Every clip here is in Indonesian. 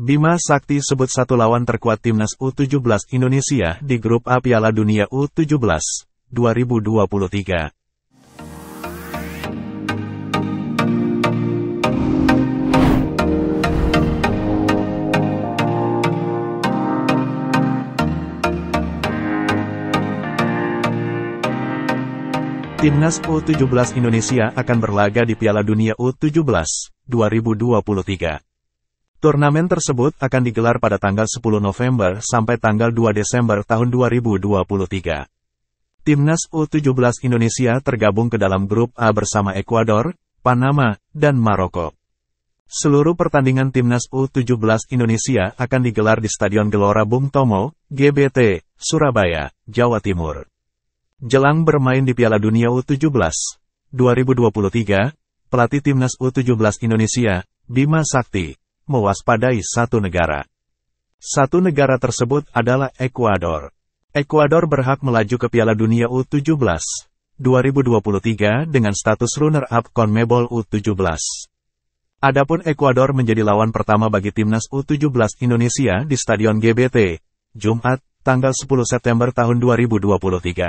Bima Sakti sebut satu lawan terkuat timnas U17 Indonesia di grup A Piala Dunia U17 2023. Timnas U17 Indonesia akan berlaga di Piala Dunia U17 2023. Turnamen tersebut akan digelar pada tanggal 10 November sampai tanggal 2 Desember tahun 2023. Timnas U17 Indonesia tergabung ke dalam grup A bersama Ekuador, Panama, dan Maroko. Seluruh pertandingan Timnas U17 Indonesia akan digelar di Stadion Gelora Bung Tomo, GBT, Surabaya, Jawa Timur. Jelang bermain di Piala Dunia U17 2023, pelatih Timnas U17 Indonesia, Bima Sakti, mewaspadai satu negara. Satu negara tersebut adalah Ekuador. Ekuador berhak melaju ke Piala Dunia U17 2023 dengan status runner-up CONMEBOL U17. Adapun Ekuador menjadi lawan pertama bagi timnas U17 Indonesia di Stadion GBT, Jumat, tanggal 10 September tahun 2023.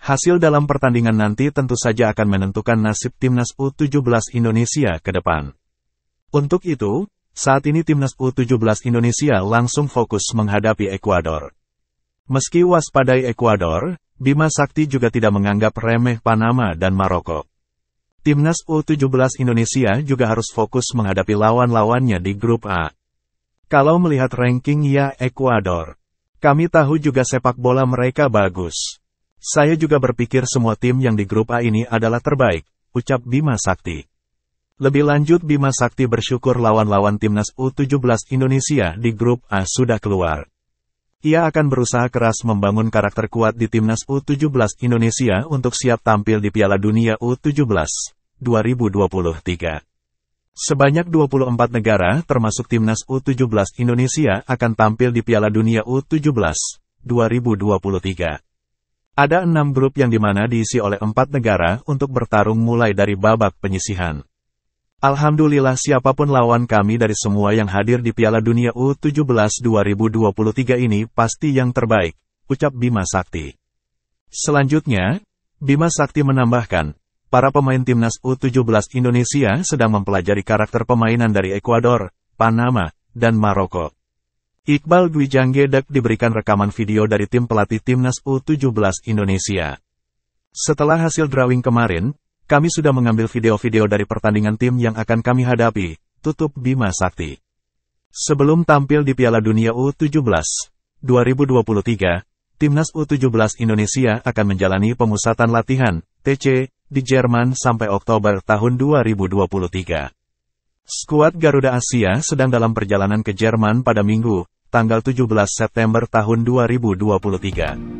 Hasil dalam pertandingan nanti tentu saja akan menentukan nasib timnas U17 Indonesia ke depan. Untuk itu, saat ini timnas U17 Indonesia langsung fokus menghadapi Ekuador. Meski waspadai Ekuador, Bima Sakti juga tidak menganggap remeh Panama dan Maroko. Timnas U17 Indonesia juga harus fokus menghadapi lawan-lawannya di grup A. Kalau melihat ranking ya Ekuador. Kami tahu juga sepak bola mereka bagus. Saya juga berpikir semua tim yang di grup A ini adalah terbaik, ucap Bima Sakti. Lebih lanjut Bima Sakti bersyukur lawan-lawan timnas U17 Indonesia di grup A sudah keluar. Ia akan berusaha keras membangun karakter kuat di timnas U17 Indonesia untuk siap tampil di Piala Dunia U17 2023. Sebanyak 24 negara termasuk timnas U17 Indonesia akan tampil di Piala Dunia U17 2023. Ada enam grup yang dimana diisi oleh empat negara untuk bertarung mulai dari babak penyisihan. Alhamdulillah siapapun lawan kami dari semua yang hadir di Piala Dunia U17 2023 ini pasti yang terbaik, ucap Bima Sakti. Selanjutnya, Bima Sakti menambahkan, para pemain timnas U17 Indonesia sedang mempelajari karakter pemainan dari Ekuador, Panama, dan Maroko. Iqbal Dwi Janggedek diberikan rekaman video dari tim pelatih timnas U17 Indonesia. Setelah hasil drawing kemarin, kami sudah mengambil video-video dari pertandingan tim yang akan kami hadapi, tutup Bima Sakti. Sebelum tampil di Piala Dunia U17 2023, Timnas U17 Indonesia akan menjalani pemusatan latihan TC di Jerman sampai Oktober tahun 2023. Skuad Garuda Asia sedang dalam perjalanan ke Jerman pada Minggu, tanggal 17 September tahun 2023.